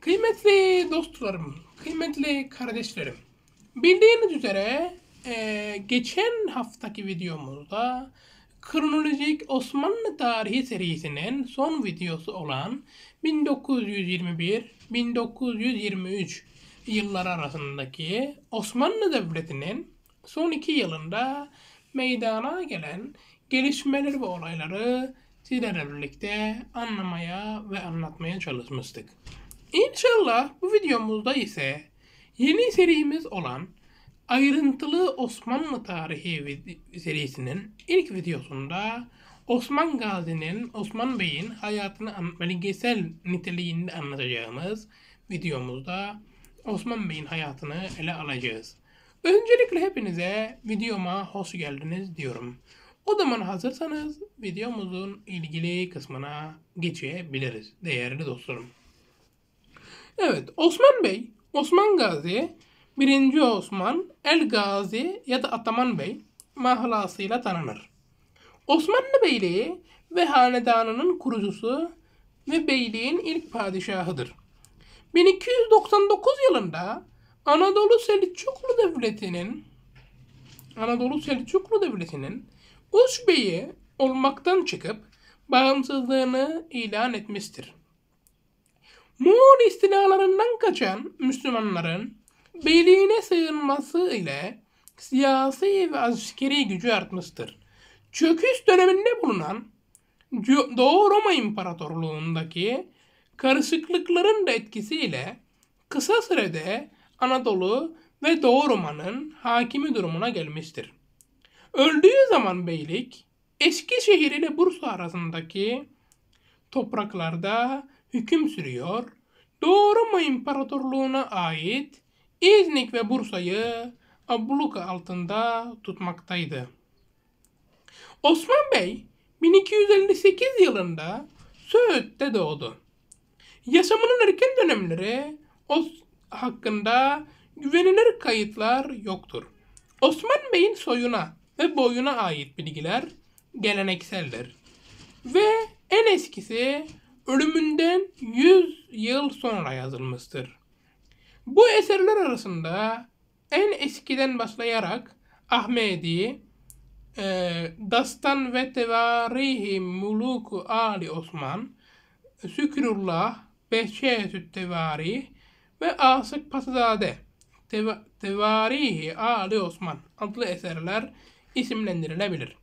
Kıymetli dostlarım, kıymetli kardeşlerim. Bildiğiniz üzere e, geçen haftaki videomuzda kronolojik Osmanlı tarihi serisinin son videosu olan 1921-1923 yılları arasındaki Osmanlı Devleti'nin son iki yılında meydana gelen gelişmeler ve olayları sizlerle birlikte anlamaya ve anlatmaya çalışmıştık. İnşallah bu videomuzda ise yeni serimiz olan Ayrıntılı Osmanlı Tarihi serisinin ilk videosunda Osman Gazi'nin, Osman Bey'in hayatını belgesel niteliğinde anlatacağımız videomuzda Osman Bey'in hayatını ele alacağız. Öncelikle hepinize videoma hoş geldiniz diyorum. O zaman hazırsanız videomuzun ilgili kısmına geçebiliriz değerli dostlarım. Evet Osman Bey, Osman Gazi, 1. Osman, El Gazi ya da Ataman Bey mahlasıyla tanınır. Osmanlı Beyliği ve hanedanının kurucusu ve beyliğin ilk padişahıdır. 1299 yılında Anadolu Selçuklu Devleti'nin Anadolu Selçuklu Devleti'nin Uç Bey'i olmaktan çıkıp bağımsızlığını ilan etmiştir. Moğol istilalarından kaçan Müslümanların beyliğine sığınması ile siyasi ve askeri gücü artmıştır. Çöküş döneminde bulunan Doğu Roma İmparatorluğundaki karışıklıkların da etkisiyle kısa sürede Anadolu ve Doğu Roma'nın hakimi durumuna gelmiştir. Öldüğü zaman beylik Eskişehir ile Bursa arasındaki topraklarda hüküm sürüyor, Doğu Roma İmparatorluğu'na ait İznik ve Bursa'yı abluka altında tutmaktaydı. Osman Bey 1258 yılında Söğüt'te doğdu. Yaşamının erken dönemleri Os hakkında güvenilir kayıtlar yoktur. Osman Bey'in soyuna ve boyuna ait bilgiler gelenekseldir. Ve en eskisi ölümünden 100 yıl sonra yazılmıştır. Bu eserler arasında en eskiden başlayarak Ahmedi, e, Dastan ve Tevarihi Muluku Ali Osman, Sükrullah, Behçetü Tevarih ve Asık Pasazade Tev Tevarihi Ali Osman adlı eserler isimlendirilebilir.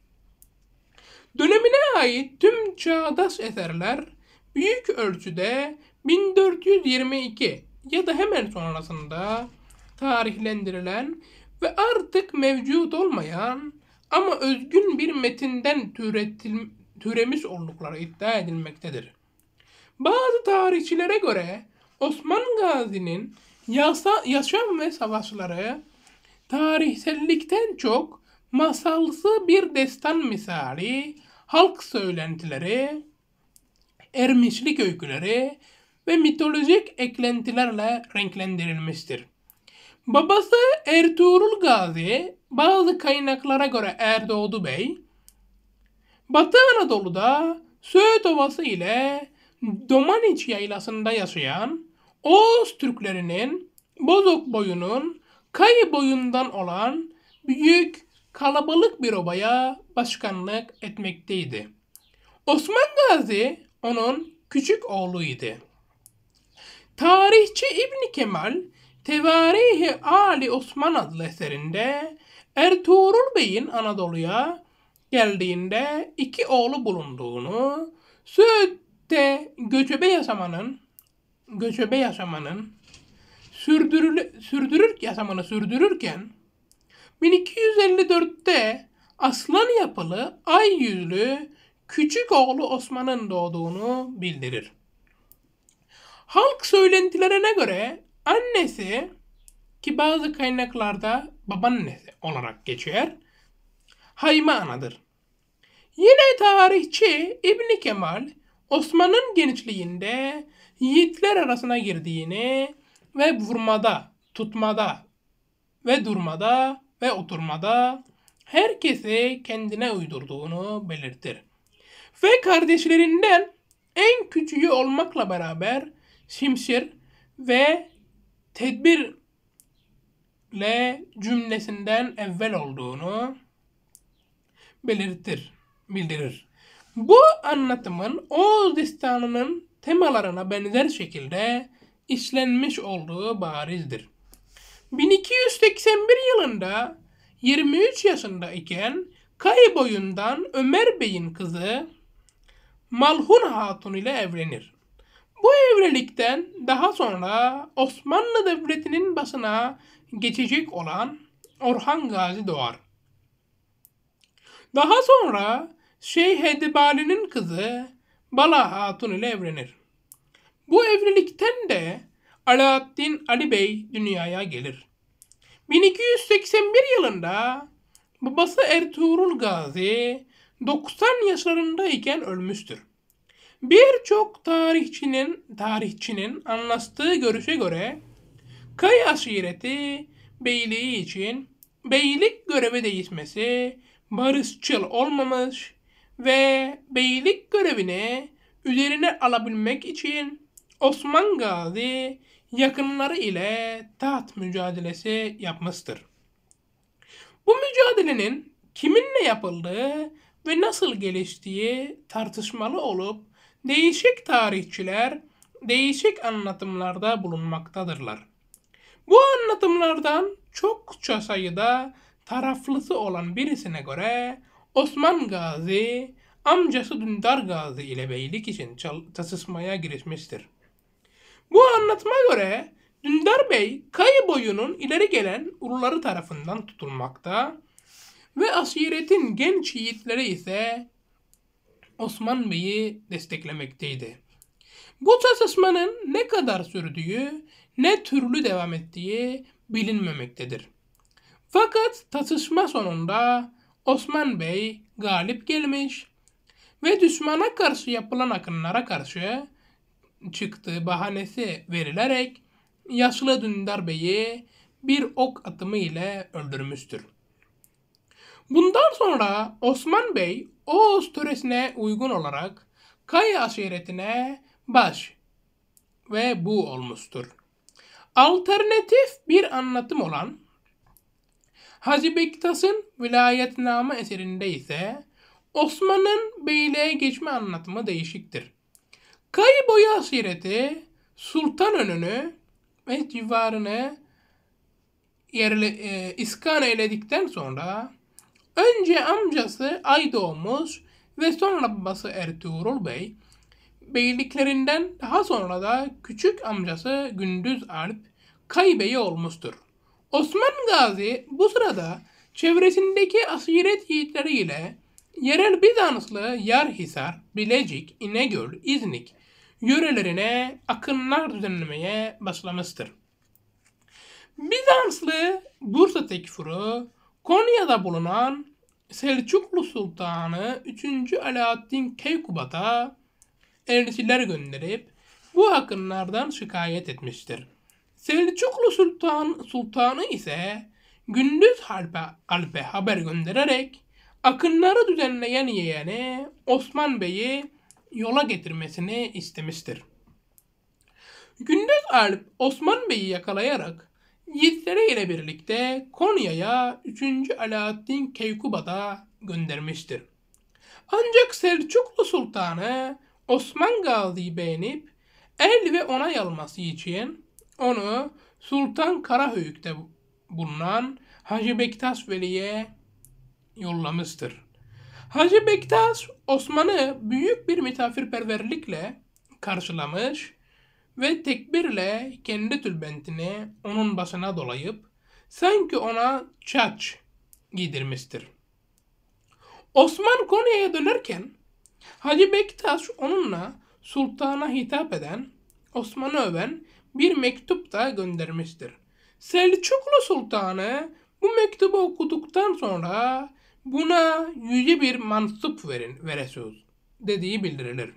Dönemine ait tüm çağdaş eserler büyük ölçüde 1422 ya da hemen sonrasında tarihlendirilen ve artık mevcut olmayan ama özgün bir metinden türemiş oldukları iddia edilmektedir. Bazı tarihçilere göre Osman Gazi'nin yasa, yaşam ve savaşları tarihsellikten çok masalsı bir destan misali, halk söylentileri, ermişlik öyküleri ve mitolojik eklentilerle renklendirilmiştir. Babası Ertuğrul Gazi bazı kaynaklara göre Erdoğdu Bey, Batı Anadolu'da Söğüt Ovası ile Domaniç yaylasında yaşayan Oğuz Türklerinin Bozok boyunun Kayı boyundan olan büyük kalabalık bir obaya başkanlık etmekteydi. Osman Gazi onun küçük oğluydu. Tarihçi İbn Kemal Tevarih-i Ali Osman adlı eserinde Ertuğrul Bey'in Anadolu'ya geldiğinde iki oğlu bulunduğunu, Söğüt'te göçebe yaşamanın göçebe yaşamanın sürdürül sürdürür yaşamını sürdürürken 1254'te aslan yapılı ay yüzlü küçük oğlu Osman'ın doğduğunu bildirir. Halk söylentilerine göre annesi ki bazı kaynaklarda babaannesi olarak geçer, Hayme anadır. Yine tarihçi İbn Kemal Osman'ın gençliğinde yiğitler arasına girdiğini ve vurmada, tutmada ve durmada ve oturmada herkesi kendine uydurduğunu belirtir. Ve kardeşlerinden en küçüğü olmakla beraber simsir ve tedbirle cümlesinden evvel olduğunu belirtir, bildirir. Bu anlatımın Oğuz destanının temalarına benzer şekilde işlenmiş olduğu barizdir. 1281 yılında 23 yaşında iken Kayı boyundan Ömer Bey'in kızı Malhun Hatun ile evlenir. Bu evlilikten daha sonra Osmanlı Devleti'nin başına geçecek olan Orhan Gazi doğar. Daha sonra Şeyh Edibali'nin kızı Bala Hatun ile evlenir. Bu evlilikten de Alaaddin Ali Bey dünyaya gelir. 1281 yılında babası Ertuğrul Gazi 90 yaşlarındayken ölmüştür. Birçok tarihçinin tarihçinin anlattığı görüşe göre Kay aşireti beyliği için beylik görevi değişmesi barışçıl olmamış ve beylik görevini üzerine alabilmek için Osman Gazi yakınları ile taht mücadelesi yapmıştır. Bu mücadelenin kiminle yapıldığı ve nasıl geliştiği tartışmalı olup değişik tarihçiler değişik anlatımlarda bulunmaktadırlar. Bu anlatımlardan çokça sayıda taraflısı olan birisine göre Osman Gazi amcası Dündar Gazi ile beylik için tasışmaya girişmiştir. Bu anlatıma göre Dündar Bey Kayı boyunun ileri gelen Uruları tarafından tutulmakta ve aşiretin genç yiğitleri ise Osman Bey'i desteklemekteydi. Bu çatışmanın ne kadar sürdüğü, ne türlü devam ettiği bilinmemektedir. Fakat tartışma sonunda Osman Bey galip gelmiş ve düşmana karşı yapılan akınlara karşı çıktığı bahanesi verilerek yaşlı Dündar Bey'i bir ok atımı ile öldürmüştür. Bundan sonra Osman Bey Oğuz töresine uygun olarak Kaya aşiretine baş ve bu olmuştur. Alternatif bir anlatım olan Hacı Bektaş'ın vilayetname eserinde ise Osman'ın beyliğe geçme anlatımı değişiktir. Kayı Kayboya asireti Sultanönü'nü ve civarını yerle, e, iskan eyledikten sonra Önce amcası Ay doğmuş ve sonra babası Ertuğrul Bey beyliklerinden daha sonra da küçük amcası Gündüz Alp kaybeyi olmuştur. Osman Gazi bu sırada çevresindeki asiret yiğitleriyle yerel Bizanslı Yarhisar, Bilecik, İnegöl, İznik yörelerine akınlar düzenlemeye başlamıştır. Bizanslı Bursa Tekfuru Konya'da bulunan Selçuklu Sultanı 3. Alaaddin Keykubat'a elçiler gönderip bu akınlardan şikayet etmiştir. Selçuklu Sultan, Sultanı ise Gündüz Harp'e Alp'e haber göndererek akınları düzenleyen yeğeni Osman Bey'i yola getirmesini istemiştir. Gündüz Alp Osman Bey'i yakalayarak Yiğitlere ile birlikte Konya'ya 3. Alaaddin Keykuba'da göndermiştir. Ancak Selçuklu Sultanı Osman Gazi'yi beğenip el ve onay alması için onu Sultan Karahöyük'te bulunan Hacı Bektaş Veli'ye yollamıştır. Hacı Bektaş Osman'ı büyük bir misafirperverlikle karşılamış ve tekbirle kendi tülbentini onun başına dolayıp sanki ona çaç giydirmiştir. Osman Konya'ya dönerken Hacı Bektaş onunla sultana hitap eden Osman'ı öven bir mektup da göndermiştir. Selçuklu Sultanı bu mektubu okuduktan sonra buna yüce bir mansup verin veresiz dediği bildirilir.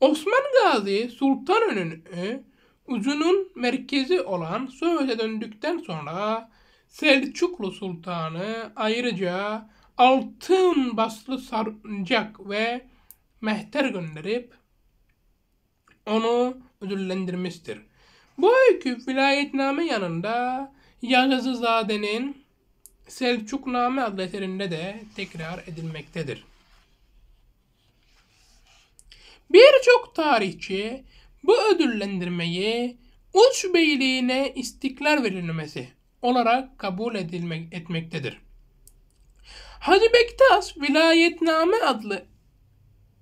Osman Gazi Sultanönü'nü Uzun'un merkezi olan Söğüt'e döndükten sonra Selçuklu Sultanı ayrıca altın baslı sarıncak ve mehter gönderip onu ödüllendirmiştir. Bu öykü vilayetname yanında Yazızade'nin Selçukname adlı eserinde de tekrar edilmektedir. Birçok tarihçi bu ödüllendirmeyi uç beyliğine istiklal verilmesi olarak kabul edilmek etmektedir. Hacı Bektaş Vilayetname adlı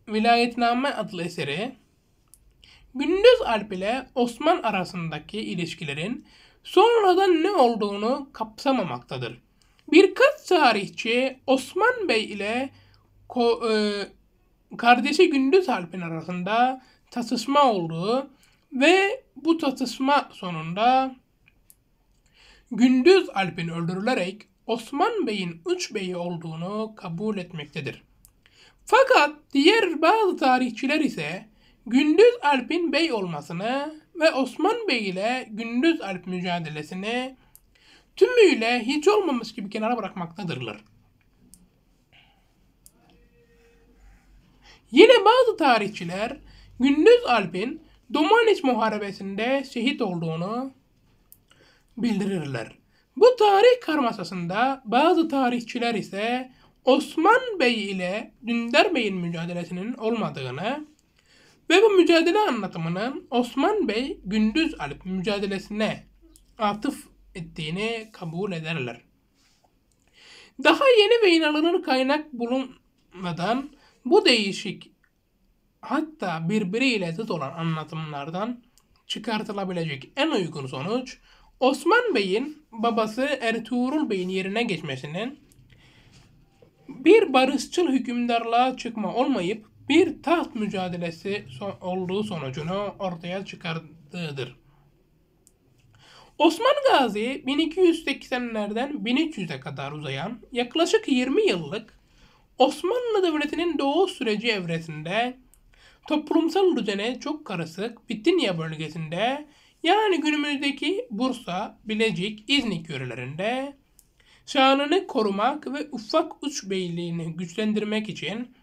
Vilayetname adlı eseri Gündüz Alp ile Osman arasındaki ilişkilerin sonradan ne olduğunu kapsamamaktadır. Birkaç tarihçi Osman Bey ile Ko e kardeşi Gündüz Alp'in arasında tartışma oldu ve bu tartışma sonunda Gündüz Alp'in öldürülerek Osman Bey'in üç beyi olduğunu kabul etmektedir. Fakat diğer bazı tarihçiler ise Gündüz Alp'in bey olmasını ve Osman Bey ile Gündüz Alp mücadelesini tümüyle hiç olmamış gibi kenara bırakmaktadırlar. Yine bazı tarihçiler Gündüz Alp'in Domaniç Muharebesi'nde şehit olduğunu bildirirler. Bu tarih karmasasında bazı tarihçiler ise Osman Bey ile Dündar Bey'in mücadelesinin olmadığını ve bu mücadele anlatımının Osman Bey Gündüz Alp mücadelesine atıf ettiğini kabul ederler. Daha yeni ve inanılır kaynak bulunmadan bu değişik hatta birbiriyle zıt olan anlatımlardan çıkartılabilecek en uygun sonuç Osman Bey'in babası Ertuğrul Bey'in yerine geçmesinin bir barışçıl hükümdarlığa çıkma olmayıp bir taht mücadelesi olduğu sonucunu ortaya çıkardığıdır. Osman Gazi 1280'lerden 1300'e kadar uzayan yaklaşık 20 yıllık Osmanlı Devleti'nin doğu süreci evresinde toplumsal düzene çok karışık Bittinya bölgesinde yani günümüzdeki Bursa, Bilecik, İznik yörelerinde şanını korumak ve ufak uç beyliğini güçlendirmek için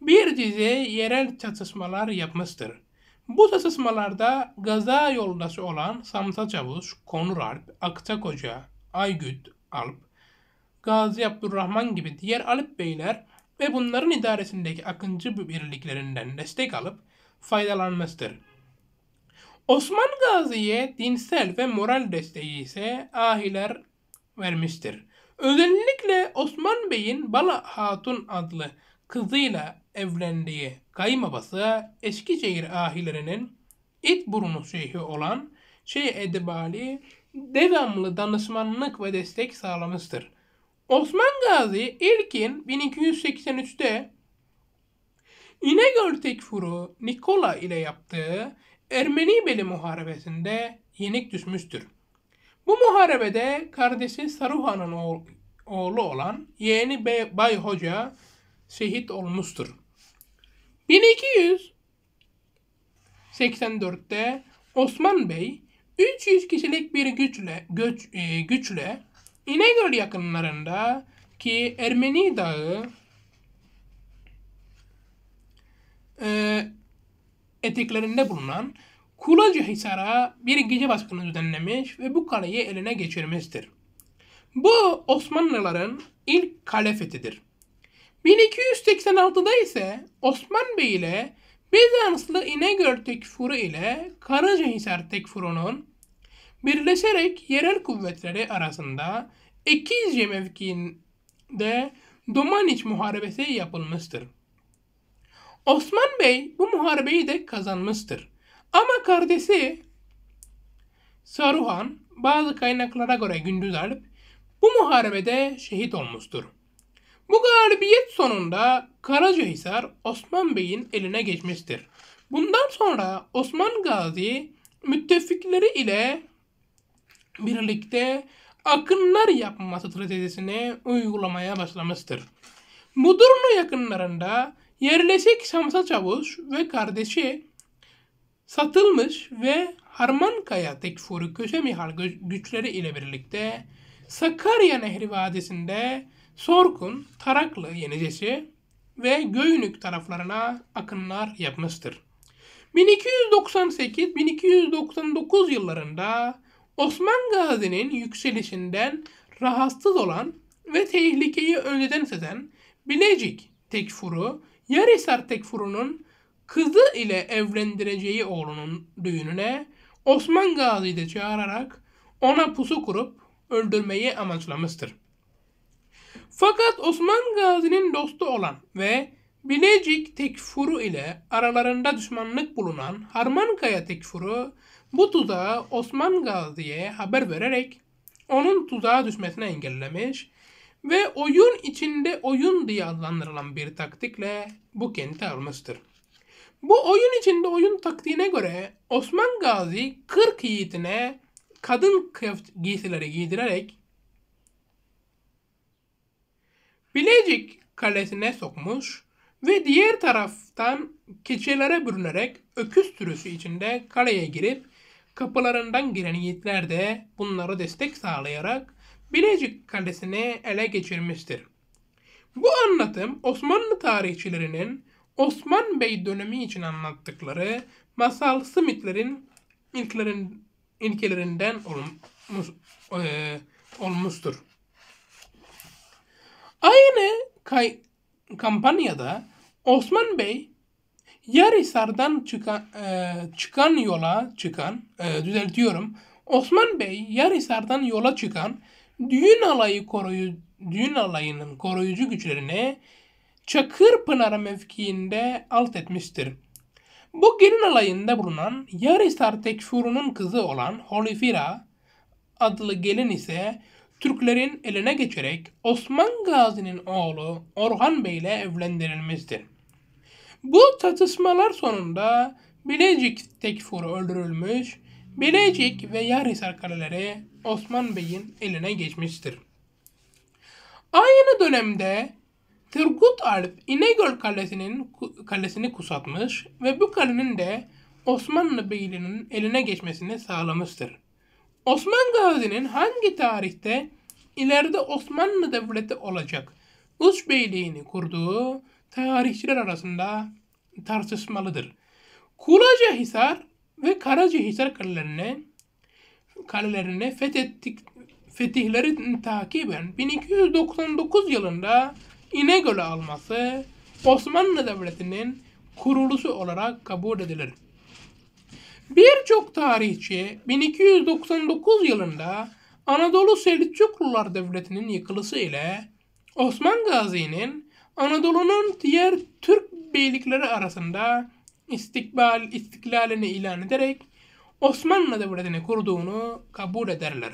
bir dizi yerel çatışmalar yapmıştır. Bu çatışmalarda gaza yoldaşı olan Samsa Çavuş, Konur Alp, Akçakoca, Aygüt Alp, Gazi Abdurrahman gibi diğer Alip beyler ve bunların idaresindeki akıncı birliklerinden destek alıp faydalanmıştır. Osman Gazi'ye dinsel ve moral desteği ise ahiler vermiştir. Özellikle Osman Bey'in Bala Hatun adlı kızıyla evlendiği kayınbabası Eskişehir ahilerinin it burnu şeyhi olan Şeyh Edebali devamlı danışmanlık ve destek sağlamıştır. Osman Gazi ilkin 1283'te İnegöl Tekfuru Nikola ile yaptığı Ermeni Beli Muharebesi'nde yenik düşmüştür. Bu muharebede kardeşi Saruhan'ın oğlu olan yeğeni Bay Hoca şehit olmuştur. 1284'te Osman Bey 300 kişilik bir güçle güç, e, güçle İnegöl yakınlarında ki Ermeni Dağı e, eteklerinde bulunan Kulacı Hisar'a bir gece baskını düzenlemiş ve bu kaleyi eline geçirmiştir. Bu Osmanlıların ilk kale fethidir. 1286'da ise Osman Bey ile Bizanslı İnegöl Tekfuru ile Karacahisar Tekfuru'nun birleşerek yerel kuvvetleri arasında 200 mevkiinde Domaniç Muharebesi yapılmıştır. Osman Bey bu muharebeyi de kazanmıştır. Ama kardeşi Saruhan bazı kaynaklara göre Gündüz Alp bu muharebede şehit olmuştur. Bu galibiyet sonunda Karacahisar Osman Bey'in eline geçmiştir. Bundan sonra Osman Gazi müttefikleri ile birlikte akınlar yapma stratejisini uygulamaya başlamıştır. Mudurnu yakınlarında yerleşik Şamsa Çavuş ve kardeşi satılmış ve Harmankaya Tekfuri Köşe Mihal güçleri ile birlikte Sakarya Nehri Vadisi'nde Sorkun, Taraklı yenicesi ve Göynük taraflarına akınlar yapmıştır. 1298-1299 yıllarında Osman Gazi'nin yükselişinden rahatsız olan ve tehlikeyi önceden sezen Bilecik Tekfuru, Yarhisar Tekfuru'nun kızı ile evlendireceği oğlunun düğününe Osman Gazi'yi de çağırarak ona pusu kurup öldürmeyi amaçlamıştır. Fakat Osman Gazi'nin dostu olan ve Bilecik Tekfuru ile aralarında düşmanlık bulunan Harmankaya Tekfuru bu tuzağı Osman Gazi'ye haber vererek onun tuzağa düşmesine engellemiş ve oyun içinde oyun diye adlandırılan bir taktikle bu kenti almıştır. Bu oyun içinde oyun taktiğine göre Osman Gazi 40 yiğitine kadın giysileri giydirerek Bilecik kalesine sokmuş ve diğer taraftan keçilere bürünerek öküz sürüsü içinde kaleye girip kapılarından giren yiğitler de bunlara destek sağlayarak Bilecik Kalesi'ni ele geçirmiştir. Bu anlatım Osmanlı tarihçilerinin Osman Bey dönemi için anlattıkları masal simitlerin ilklerin, ilkelerinden olmuş, e, olmuştur. Aynı kay, kampanyada Osman Bey Yarhisar'dan çıkan, e, çıkan yola çıkan, e, düzeltiyorum. Osman Bey Yarhisar'dan yola çıkan düğün alayı koruyu, düğün alayının koruyucu güçlerini Çakırpınar mevkiinde alt etmiştir. Bu gelin alayında bulunan Yarisar Tekfur'un kızı olan Holifira adlı gelin ise Türklerin eline geçerek Osman Gazi'nin oğlu Orhan Bey ile evlendirilmiştir. Bu çatışmalar sonunda Bilecik'teki Furu öldürülmüş, Bilecik ve Yarhisar kaleleri Osman Bey'in eline geçmiştir. Aynı dönemde Turgut Alp İnegöl Kalesi'nin kalesini kusatmış ve bu kalenin de Osmanlı Beyliği'nin eline geçmesini sağlamıştır. Osman Gazi'nin hangi tarihte ileride Osmanlı Devleti olacak Uç Beyliğini kurduğu tarihçiler arasında tartışmalıdır. Kulacahisar ve Karacahisar kalelerine kalelerini fethettik fetihleri takiben 1299 yılında İnegöl'ü alması Osmanlı Devleti'nin kuruluşu olarak kabul edilir. Birçok tarihçi 1299 yılında Anadolu Selçuklular Devleti'nin yıkılışı ile Osman Gazi'nin Anadolu'nun diğer Türk beylikleri arasında istikbal istiklalini ilan ederek Osmanlı Devleti'ni kurduğunu kabul ederler.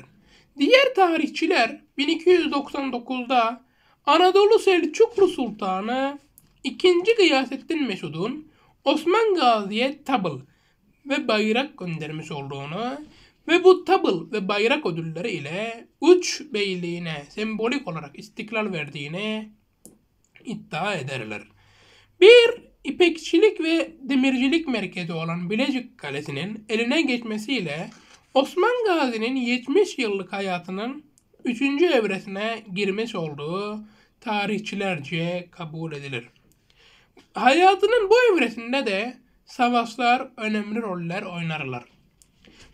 Diğer tarihçiler 1299'da Anadolu Selçuklu Sultanı 2. Gıyasettin Mesud'un Osman Gazi'ye tabl ve bayrak göndermiş olduğunu ve bu tabl ve bayrak ödülleri ile uç beyliğine sembolik olarak istiklal verdiğini iddia ederler. Bir, İpekçilik ve demircilik merkezi olan Bilecik Kalesi'nin eline geçmesiyle Osman Gazi'nin 70 yıllık hayatının 3. evresine girmiş olduğu tarihçilerce kabul edilir. Hayatının bu evresinde de savaşlar önemli roller oynarlar.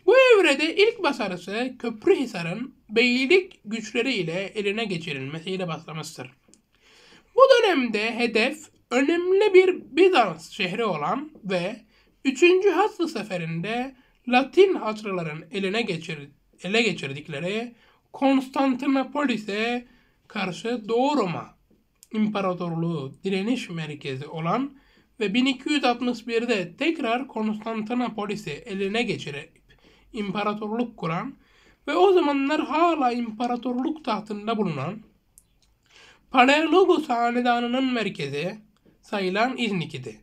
Bu evrede ilk başarısı Köprühisar'ın beylik güçleriyle eline geçirilmesiyle başlamıştır dönemde hedef önemli bir Bizans şehri olan ve 3. Haçlı Seferi'nde Latin Haçlıların eline geçir, ele geçirdikleri Konstantinopolis'e karşı Doğu Roma İmparatorluğu direniş merkezi olan ve 1261'de tekrar Konstantinopolis'i eline geçirip imparatorluk kuran ve o zamanlar hala imparatorluk tahtında bulunan Paleologos hanedanının merkezi sayılan İznik idi.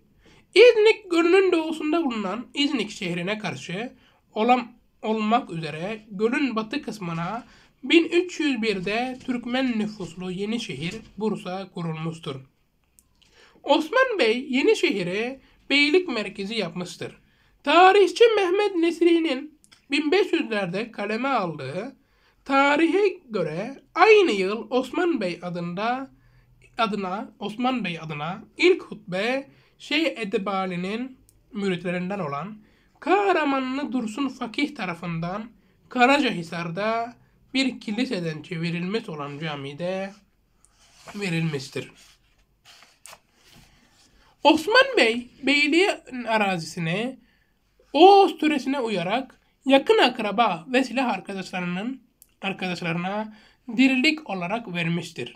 İznik gölünün doğusunda bulunan İznik şehrine karşı olan, olmak üzere gölün batı kısmına 1301'de Türkmen nüfuslu yeni şehir Bursa kurulmuştur. Osman Bey yeni Yenişehir'i beylik merkezi yapmıştır. Tarihçi Mehmet Nesri'nin 1500'lerde kaleme aldığı Tarihe göre aynı yıl Osman Bey adında adına Osman Bey adına ilk hutbe Şeyh Edebali'nin müritlerinden olan Kahramanlı Dursun Fakih tarafından Karacahisar'da bir kiliseden çevrilmiş olan camide verilmiştir. Osman Bey beyliğe arazisine Oğuz türesine uyarak yakın akraba ve silah arkadaşlarının arkadaşlarına dirilik olarak vermiştir.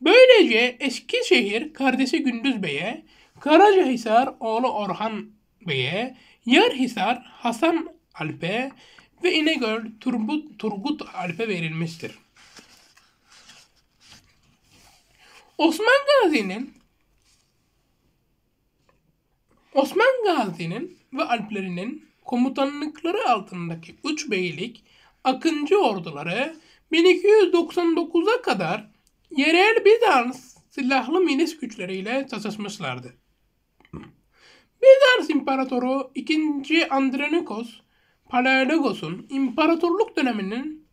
Böylece Eskişehir kardeşi Gündüz Bey'e, Karacahisar oğlu Orhan Bey'e, Yarhisar Hasan Alp'e ve İnegöl Turgut, Turgut Alp'e verilmiştir. Osman Gazi'nin Osman Gazi'nin ve Alplerinin komutanlıkları altındaki üç beylik Akıncı orduları 1299'a kadar yerel Bizans silahlı milis güçleriyle çatışmışlardı. Bizans İmparatoru 2. Andronikos Palaiologos'un imparatorluk döneminin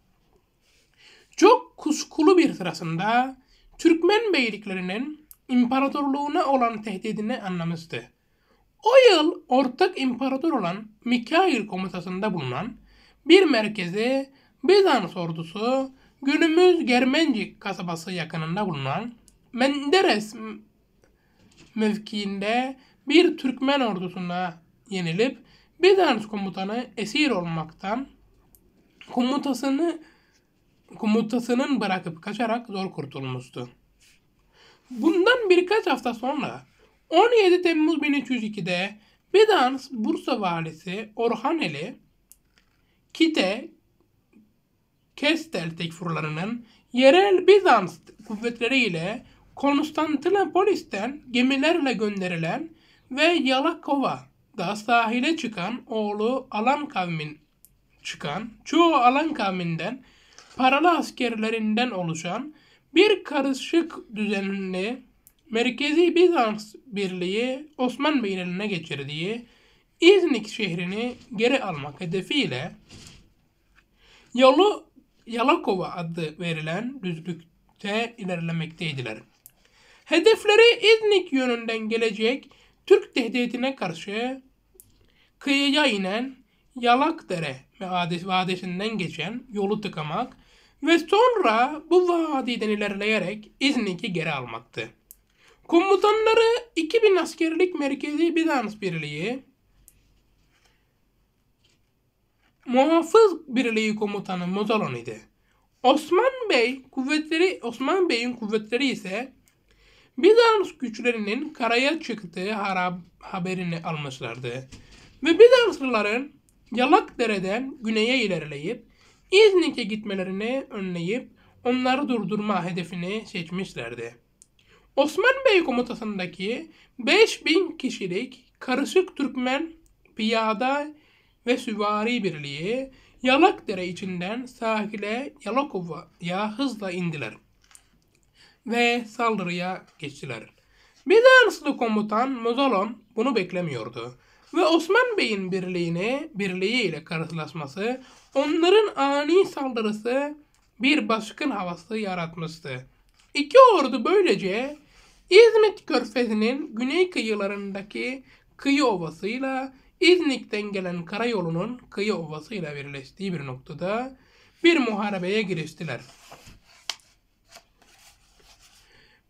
çok kuşkulu bir sırasında Türkmen beyliklerinin imparatorluğuna olan tehdidini anlamıştı. O yıl ortak imparator olan Mikail komutasında bulunan bir merkezi Bizans ordusu günümüz Germencik kasabası yakınında bulunan Menderes mevkiinde bir Türkmen ordusuna yenilip Bizans komutanı esir olmaktan komutasını komutasının bırakıp kaçarak zor kurtulmuştu. Bundan birkaç hafta sonra 17 Temmuz 1302'de Bizans Bursa valisi Orhaneli Kite Kestel tekfurlarının yerel Bizans kuvvetleriyle Konstantinopolis'ten gemilerle gönderilen ve Yalakova'da sahile çıkan oğlu Alan kavmin çıkan çoğu Alan kavminden paralı askerlerinden oluşan bir karışık düzenli Merkezi Bizans Birliği Osmanlı Beylerine geçirdiği İznik şehrini geri almak hedefiyle Yalı, Yalakova adı verilen düzlükte ilerlemekteydiler. Hedefleri İznik yönünden gelecek Türk tehditine karşı kıyıya inen Yalakdere vadisinden geçen yolu tıkamak ve sonra bu vadiden ilerleyerek İznik'i geri almaktı. Komutanları 2000 askerlik merkezi Bizans Birliği Muhafız Birliği Komutanı Muzalon idi. Osman Bey kuvvetleri Osman Bey'in kuvvetleri ise Bizans güçlerinin karaya çıktığı harab haberini almışlardı. Ve Bizanslıların Yalakdere'den güneye ilerleyip İznik'e gitmelerini önleyip onları durdurma hedefini seçmişlerdi. Osman Bey komutasındaki 5000 kişilik karışık Türkmen piyada ve süvari birliği Yalakdere içinden sahile Yalakova'ya hızla indiler ve saldırıya geçtiler. Bizanslı komutan Mozolon bunu beklemiyordu ve Osman Bey'in birliğine birliği ile karşılaşması onların ani saldırısı bir baskın havası yaratmıştı. İki ordu böylece İzmit Körfezi'nin güney kıyılarındaki kıyı ovasıyla İznik'ten gelen karayolunun kıyı ovasıyla birleştiği bir noktada bir muharebeye giriştiler.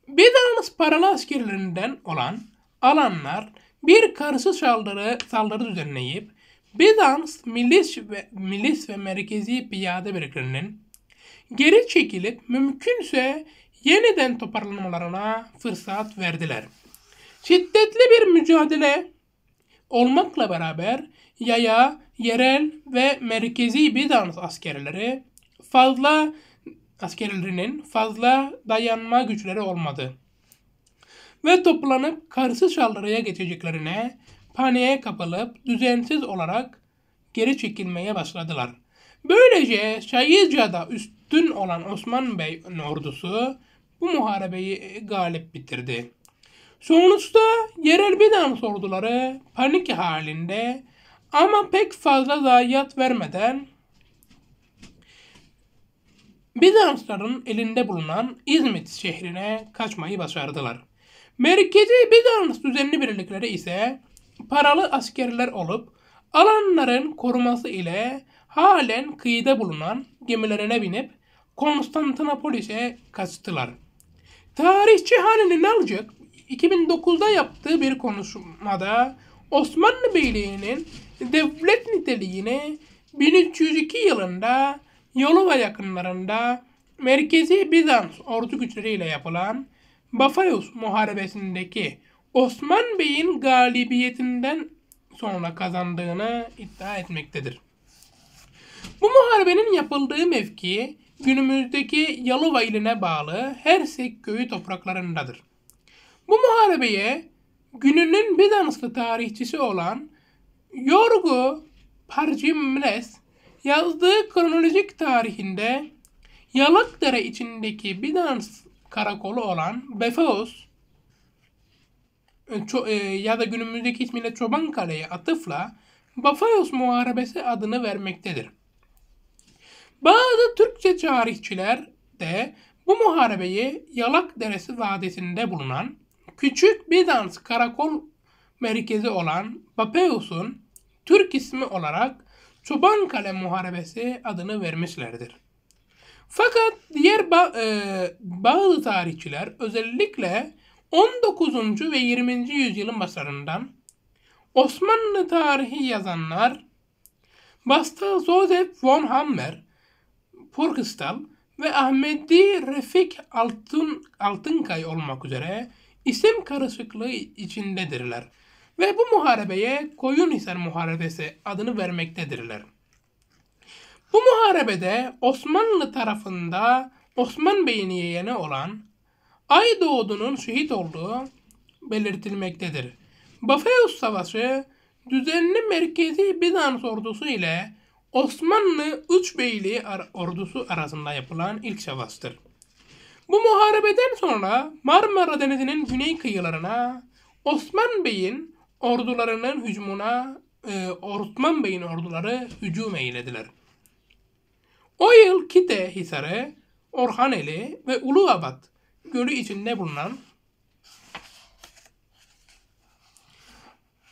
Bizans paralı askerlerinden olan alanlar bir karşı saldırı, saldırı düzenleyip Bizans milis ve, milis ve merkezi piyade birliklerinin geri çekilip mümkünse yeniden toparlanmalarına fırsat verdiler. Şiddetli bir mücadele olmakla beraber yaya, yerel ve merkezi Bizans askerleri fazla askerlerinin fazla dayanma güçleri olmadı. Ve toplanıp karşı saldırıya geçeceklerine paniğe kapılıp düzensiz olarak geri çekilmeye başladılar. Böylece Şayirca'da üstün olan Osman Bey'in ordusu bu muharebeyi galip bitirdi. Sonuçta yerel bir dam sorduları panik halinde ama pek fazla zayiat vermeden Bizansların elinde bulunan İzmit şehrine kaçmayı başardılar. Merkezi Bizans düzenli birlikleri ise paralı askerler olup alanların koruması ile halen kıyıda bulunan gemilerine binip Konstantinopolis'e kaçtılar. Tarihçi Halil İnalcık 2009'da yaptığı bir konuşmada Osmanlı Beyliği'nin devlet niteliğini 1302 yılında Yolova yakınlarında merkezi Bizans ordu güçleriyle yapılan Bafayus Muharebesi'ndeki Osman Bey'in galibiyetinden sonra kazandığını iddia etmektedir. Bu muharebenin yapıldığı mevki günümüzdeki Yalova iline bağlı Hersek köyü topraklarındadır. Bu muharebeye gününün Bizanslı tarihçisi olan Yorgu Parcimnes yazdığı kronolojik tarihinde Yalıkdere içindeki Bizans karakolu olan Befeus e, ya da günümüzdeki ismiyle Çobankale'ye atıfla Bafayos Muharebesi adını vermektedir. Bazı Türkçe tarihçiler de bu muharebeyi Yalak Deresi Vadisi'nde bulunan Küçük Bizans karakol merkezi olan Papeus'un Türk ismi olarak Çubankale Muharebesi adını vermişlerdir. Fakat diğer ba e, bazı tarihçiler özellikle 19. ve 20. yüzyılın başlarından Osmanlı tarihi yazanlar Basta Joseph von Hammer, Purkistal ve Ahmedi Refik Altın, Altınkay olmak üzere isim karışıklığı içindedirler ve bu muharebeye Koyunhisar Muharebesi adını vermektedirler. Bu muharebede Osmanlı tarafında Osman Bey'in yeğeni olan Ay Doğdu'nun şehit olduğu belirtilmektedir. Bafeus Savaşı düzenli merkezi Bizans ordusu ile Osmanlı Üç Beyliği ordusu arasında yapılan ilk savaştır. Bu muharebeden sonra Marmara Denizi'nin güney kıyılarına Osman Bey'in ordularının hücumuna e, Osman Bey'in orduları hücum eylediler. O yıl Kite Hisarı, Orhaneli ve Uluabat gölü içinde bulunan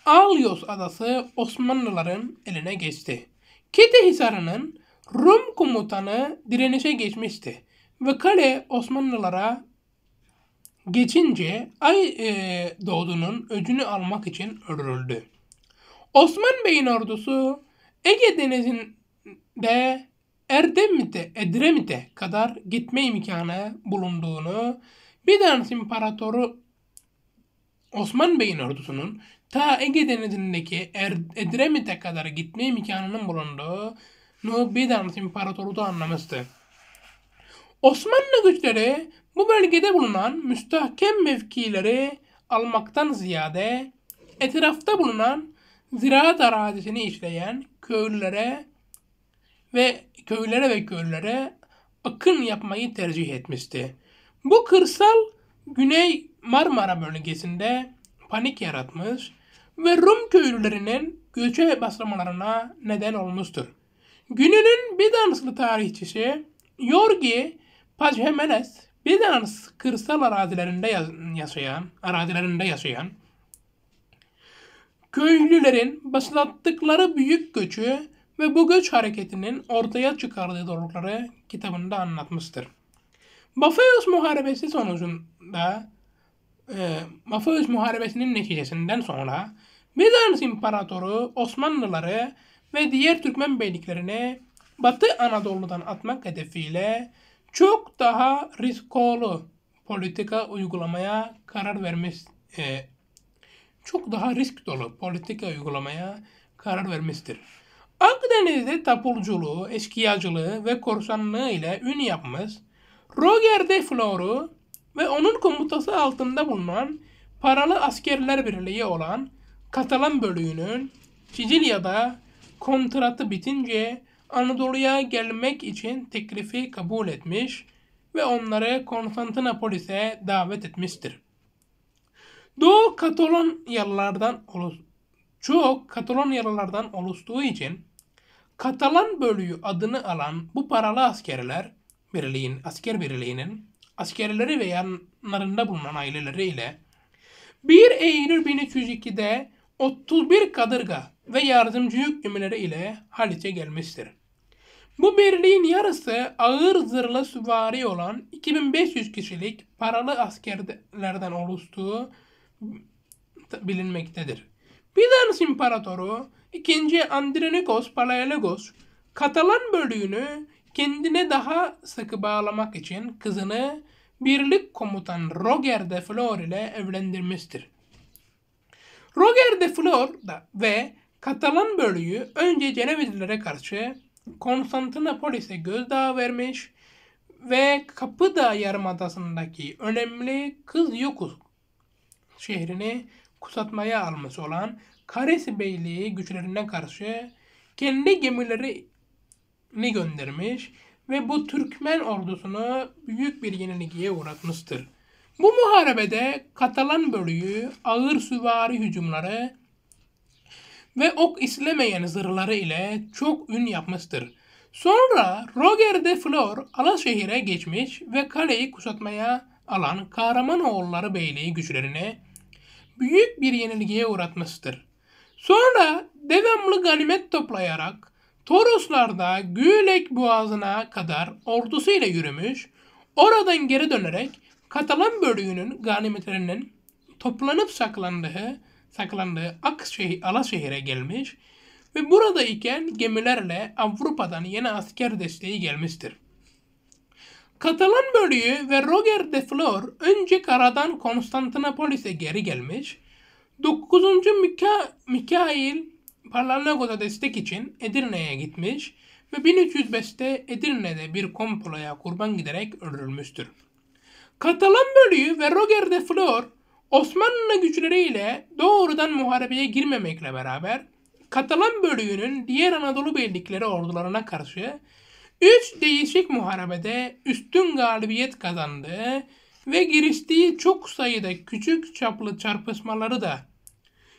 Alyos adası Osmanlıların eline geçti. Kite Hisarı'nın Rum komutanı direnişe geçmişti ve kale Osmanlılara geçince Ay e, Doğdu'nun öcünü almak için örüldü. Osman Bey'in ordusu Ege Denizi'nde Erdemit'e, Edremit'e kadar gitme imkanı bulunduğunu Bizans İmparatoru Osman Bey'in ordusunun ta Ege Denizi'ndeki er-, Edremit'e kadar gitme imkanının bulunduğunu Bizans İmparatoru da anlamıştı. Osmanlı güçleri bu bölgede bulunan müstahkem mevkileri almaktan ziyade etrafta bulunan ziraat arazisini işleyen köylülere ve köylere ve köylere akın yapmayı tercih etmişti. Bu kırsal Güney Marmara bölgesinde panik yaratmış ve Rum köylülerinin göçe bastırmalarına neden olmuştur. Gününün Bizanslı tarihçisi Yorgi Paz Bizans kırsal arazilerinde yaşayan, arazilerinde yaşayan köylülerin başlattıkları büyük göçü ve bu göç hareketinin ortaya çıkardığı zorlukları kitabında anlatmıştır. Bafeus Muharebesi sonucunda e, Bafeus Muharebesi'nin neticesinden sonra Bizans imparatoru Osmanlıları ve diğer Türkmen beyliklerini Batı Anadolu'dan atmak hedefiyle çok daha riskolu politika uygulamaya karar vermiş e, çok daha risk dolu politika uygulamaya karar vermiştir. Akdeniz'de tapulculuğu, eşkıyacılığı ve korsanlığı ile ün yapmış Roger de Flor'u ve onun komutası altında bulunan paralı askerler birliği olan Katalan bölüğünün Sicilya'da kontratı bitince Anadolu'ya gelmek için teklifi kabul etmiş ve onları Konstantinopolis'e davet etmiştir. Doğu Katalonyalılardan çok Katalonyalılardan oluştuğu için Katalan bölüğü adını alan bu paralı askerler birliğin, asker birliğinin askerleri ve yanlarında bulunan aileleriyle 1 Eylül 1302'de 31 kadırga ve yardımcı gemileri ile Haliç'e gelmiştir. Bu birliğin yarısı ağır zırhlı süvari olan 2500 kişilik paralı askerlerden oluştuğu bilinmektedir. Bizans İmparatoru 2. Andronikos Palaiologos Katalan bölüğünü kendine daha sıkı bağlamak için kızını birlik komutan Roger de Flor ile evlendirmiştir. Roger de Flor da ve Katalan bölüğü önce Cenevizlilere karşı Konstantinopolis'e gözdağı vermiş ve Kapıda Yarımadası'ndaki önemli Kız Yokus şehrini kusatmaya almış olan Kares Beyliği güçlerine karşı kendi gemilerini göndermiş ve bu Türkmen ordusunu büyük bir yenilgiye uğratmıştır. Bu muharebede Katalan bölüğü ağır süvari hücumları ve ok islemeyen zırhları ile çok ün yapmıştır. Sonra Roger de Flor Alaşehir'e geçmiş ve kaleyi kuşatmaya alan Kahramanoğulları Beyliği güçlerine büyük bir yenilgiye uğratmıştır. Sonra devamlı ganimet toplayarak Toroslarda Gülek Boğazı'na kadar ordusuyla yürümüş, oradan geri dönerek Katalan bölüğünün ganimetlerinin toplanıp saklandığı saklandığı Akşehir, Alaşehir'e gelmiş ve burada iken gemilerle Avrupa'dan yeni asker desteği gelmiştir. Katalan bölüğü ve Roger de Flor önce karadan Konstantinopolis'e geri gelmiş, 9. Mika Mikail Palanagos'a destek için Edirne'ye gitmiş ve 1305'te Edirne'de bir komploya kurban giderek öldürülmüştür. Katalan bölüğü ve Roger de Flor Osmanlı güçleriyle doğrudan muharebeye girmemekle beraber Katalan bölüğünün diğer Anadolu birlikleri ordularına karşı üç değişik muharebede üstün galibiyet kazandı ve giriştiği çok sayıda küçük çaplı çarpışmaları da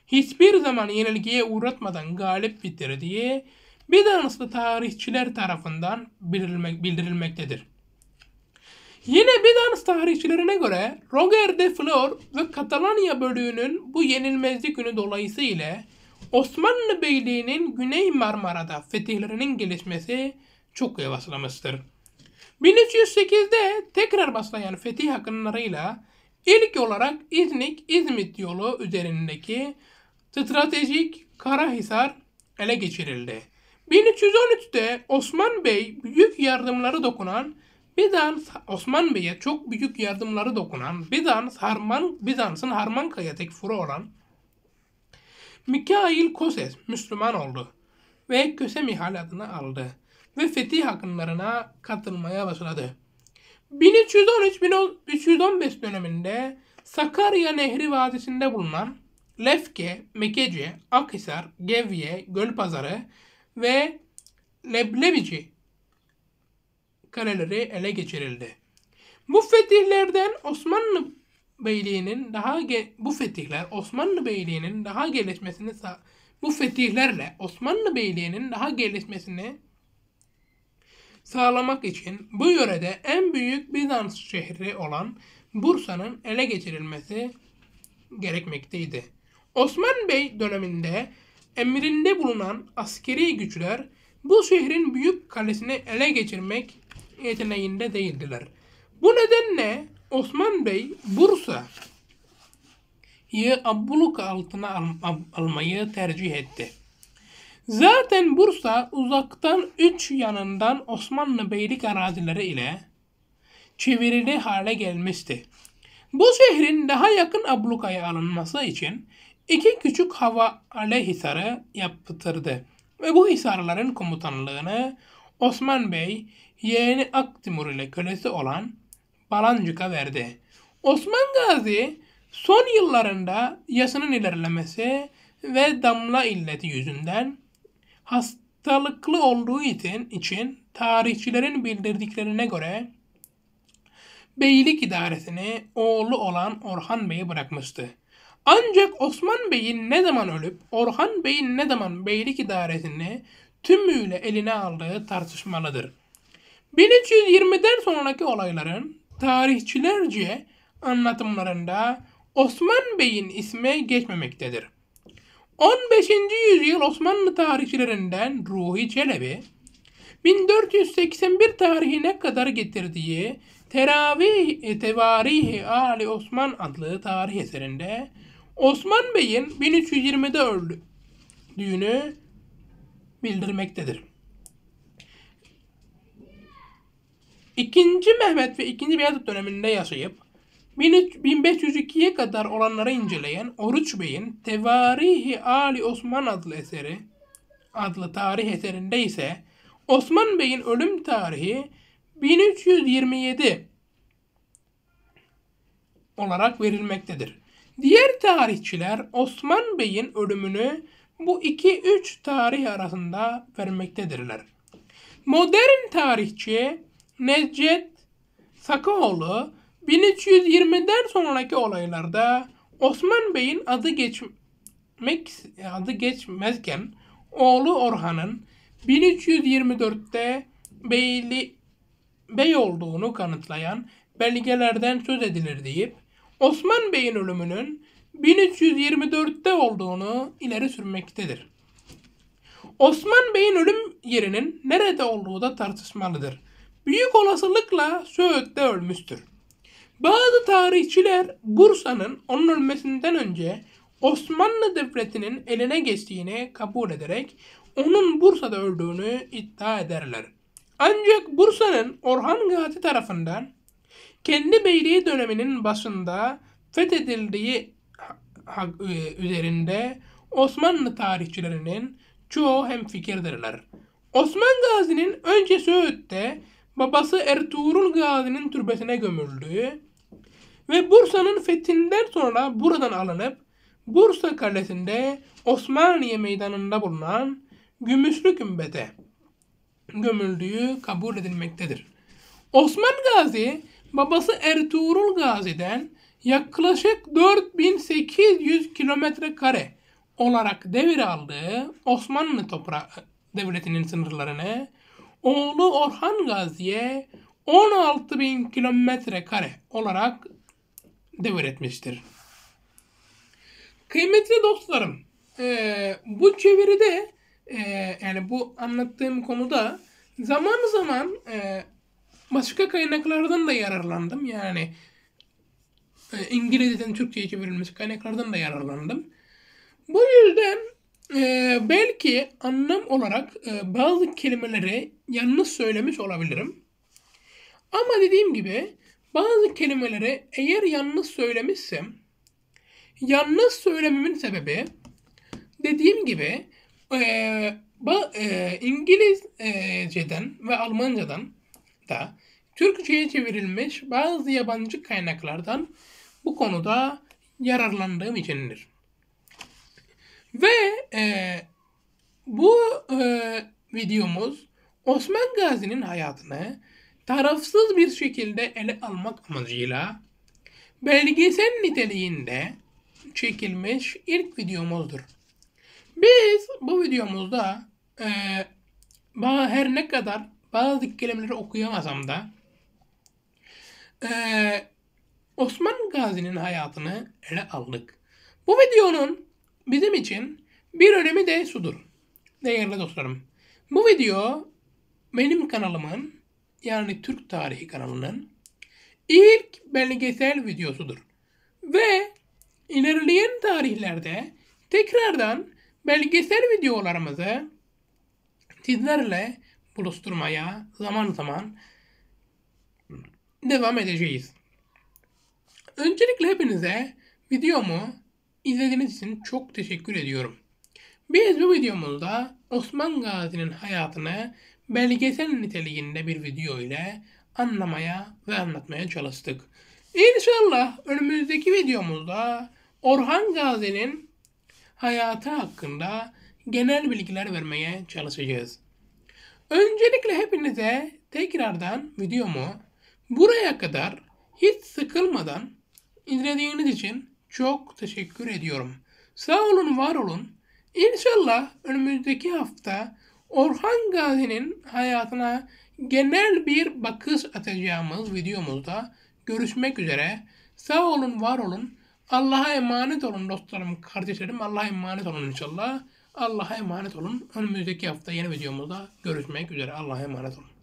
hiçbir zaman yenilgiye uğratmadan galip bitirdiği Bizanslı tarihçiler tarafından bildirilmektedir. Yine Bizans tarihçilerine göre Roger de Flor ve Katalanya bölüğünün bu yenilmezlik günü dolayısıyla Osmanlı Beyliği'nin Güney Marmara'da fetihlerinin gelişmesi çok yavaşlamıştır. 1308'de tekrar başlayan fetih akınlarıyla ilk olarak İznik-İzmit yolu üzerindeki stratejik Karahisar ele geçirildi. 1313'te Osman Bey büyük yardımları dokunan Bizans Osman Bey'e çok büyük yardımları dokunan Bizans Harman Bizans'ın Harman kaya tekfuru olan Mikail Koses Müslüman oldu ve Kösemihal adını aldı ve fetih akınlarına katılmaya başladı. 1313-1315 döneminde Sakarya Nehri Vadisi'nde bulunan Lefke, Mekece, Akhisar, Gevye, Gölpazarı ve Leblebici kaleleri ele geçirildi. Bu fetihlerden Osmanlı Beyliği'nin daha bu fetihler Osmanlı Beyliği'nin daha gelişmesini bu fetihlerle Osmanlı Beyliği'nin daha gelişmesini sağlamak için bu yörede en büyük Bizans şehri olan Bursa'nın ele geçirilmesi gerekmekteydi. Osman Bey döneminde emrinde bulunan askeri güçler bu şehrin büyük kalesini ele geçirmek yeteneğinde değildiler. Bu nedenle Osman Bey Bursa'yı abluka altına al almayı tercih etti. Zaten Bursa uzaktan üç yanından Osmanlı beylik arazileri ile çevrili hale gelmişti. Bu şehrin daha yakın ablukaya alınması için iki küçük hava ale hisarı yaptırdı ve bu hisarların komutanlığını Osman Bey yeğeni Aktimur ile kölesi olan Balancık'a verdi. Osman Gazi son yıllarında yaşının ilerlemesi ve damla illeti yüzünden hastalıklı olduğu için, için tarihçilerin bildirdiklerine göre beylik idaresini oğlu olan Orhan Bey'e bırakmıştı. Ancak Osman Bey'in ne zaman ölüp Orhan Bey'in ne zaman beylik idaresini tümüyle eline aldığı tartışmalıdır. 1320'den sonraki olayların tarihçilerce anlatımlarında Osman Bey'in ismi geçmemektedir. 15. yüzyıl Osmanlı tarihçilerinden Ruhi Çelebi, 1481 tarihine kadar getirdiği Teravih Tevarih Ali Osman adlı tarih eserinde Osman Bey'in 1320'de öldüğünü bildirmektedir. İkinci Mehmet ve ikinci Beyazıt döneminde yaşayıp 1502'ye kadar olanları inceleyen Oruç Bey'in Tevarihi Ali Osman adlı eseri adlı tarih eserinde ise Osman Bey'in ölüm tarihi 1327 olarak verilmektedir. Diğer tarihçiler Osman Bey'in ölümünü bu 2-3 tarih arasında vermektedirler. Modern tarihçi Necdet Sakıoğlu 1320'den sonraki olaylarda Osman Bey'in adı geçmek adı geçmezken oğlu Orhan'ın 1324'te beyli bey olduğunu kanıtlayan belgelerden söz edilir deyip Osman Bey'in ölümünün 1324'te olduğunu ileri sürmektedir. Osman Bey'in ölüm yerinin nerede olduğu da tartışmalıdır büyük olasılıkla Söğüt'te ölmüştür. Bazı tarihçiler Bursa'nın onun ölmesinden önce Osmanlı Devleti'nin eline geçtiğini kabul ederek onun Bursa'da öldüğünü iddia ederler. Ancak Bursa'nın Orhan Gazi tarafından kendi beyliği döneminin başında fethedildiği e, üzerinde Osmanlı tarihçilerinin çoğu hemfikirdirler. Osman Gazi'nin önce Söğüt'te babası Ertuğrul Gazi'nin türbesine gömüldüğü ve Bursa'nın fethinden sonra buradan alınıp Bursa Kalesi'nde Osmaniye Meydanı'nda bulunan Gümüşlü Kümbet'e gömüldüğü kabul edilmektedir. Osman Gazi babası Ertuğrul Gazi'den yaklaşık 4800 kilometre kare olarak devir aldığı Osmanlı toprağı devletinin sınırlarını oğlu Orhan Gazi'ye 16 bin kilometre kare olarak devretmiştir. Kıymetli dostlarım, e, bu çeviride e, yani bu anlattığım konuda zaman zaman e, başka kaynaklardan da yararlandım. Yani e, İngilizceden Türkçe'ye çevrilmiş kaynaklardan da yararlandım. Bu yüzden ee, belki anlam olarak e, bazı kelimeleri yanlış söylemiş olabilirim. Ama dediğim gibi bazı kelimeleri eğer yanlış söylemişsem yanlış söylememin sebebi dediğim gibi e, ba, e, İngilizceden ve Almancadan da Türkçe'ye çevrilmiş bazı yabancı kaynaklardan bu konuda yararlandığım içindir. Ve e, bu e, videomuz Osman Gazi'nin hayatını tarafsız bir şekilde ele almak amacıyla belgesel niteliğinde çekilmiş ilk videomuzdur. Biz bu videomuzda e, her ne kadar bazı kelimeleri okuyamasam da e, Osman Gazi'nin hayatını ele aldık. Bu videonun bizim için bir önemi de sudur. Değerli dostlarım, bu video benim kanalımın yani Türk Tarihi kanalının ilk belgesel videosudur. Ve ilerleyen tarihlerde tekrardan belgesel videolarımızı sizlerle buluşturmaya zaman zaman devam edeceğiz. Öncelikle hepinize videomu İzlediğiniz için çok teşekkür ediyorum. Biz bu videomuzda Osman Gazi'nin hayatını belgesel niteliğinde bir video ile anlamaya ve anlatmaya çalıştık. İnşallah önümüzdeki videomuzda Orhan Gazi'nin hayatı hakkında genel bilgiler vermeye çalışacağız. Öncelikle hepinize tekrardan videomu buraya kadar hiç sıkılmadan izlediğiniz için çok teşekkür ediyorum. Sağ olun, var olun. İnşallah önümüzdeki hafta Orhan Gazi'nin hayatına genel bir bakış atacağımız videomuzda görüşmek üzere. Sağ olun, var olun. Allah'a emanet olun dostlarım, kardeşlerim. Allah'a emanet olun inşallah. Allah'a emanet olun. Önümüzdeki hafta yeni videomuzda görüşmek üzere. Allah'a emanet olun.